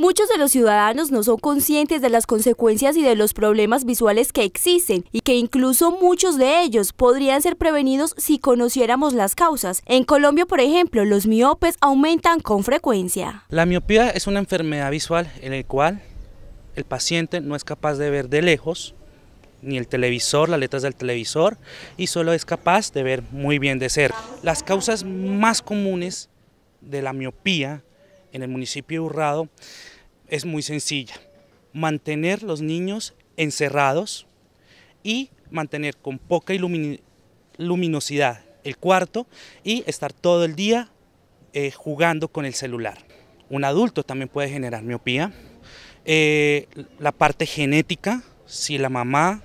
Muchos de los ciudadanos no son conscientes de las consecuencias y de los problemas visuales que existen y que incluso muchos de ellos podrían ser prevenidos si conociéramos las causas. En Colombia, por ejemplo, los miopes aumentan con frecuencia. La miopía es una enfermedad visual en la cual el paciente no es capaz de ver de lejos ni el televisor, las letras del televisor y solo es capaz de ver muy bien de cerca. Las causas más comunes de la miopía en el municipio de Urrado es muy sencilla. Mantener los niños encerrados y mantener con poca luminosidad el cuarto y estar todo el día eh, jugando con el celular. Un adulto también puede generar miopía. Eh, la parte genética, si la mamá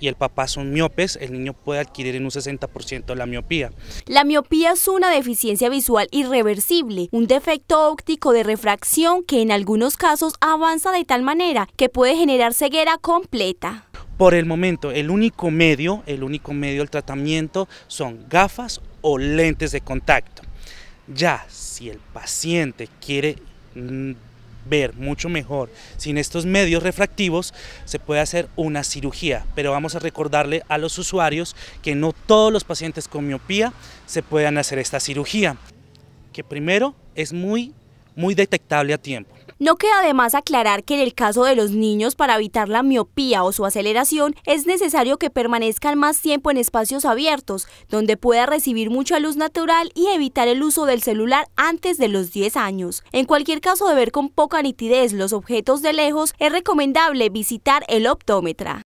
y el papá son miopes, el niño puede adquirir en un 60% la miopía. La miopía es una deficiencia visual irreversible, un defecto óptico de refracción que en algunos casos avanza de tal manera que puede generar ceguera completa. Por el momento, el único medio, el único medio del tratamiento son gafas o lentes de contacto. Ya si el paciente quiere mm, ver mucho mejor. Sin estos medios refractivos se puede hacer una cirugía, pero vamos a recordarle a los usuarios que no todos los pacientes con miopía se puedan hacer esta cirugía, que primero es muy muy detectable a tiempo. No queda además aclarar que en el caso de los niños, para evitar la miopía o su aceleración, es necesario que permanezcan más tiempo en espacios abiertos, donde pueda recibir mucha luz natural y evitar el uso del celular antes de los 10 años. En cualquier caso de ver con poca nitidez los objetos de lejos, es recomendable visitar el optómetra.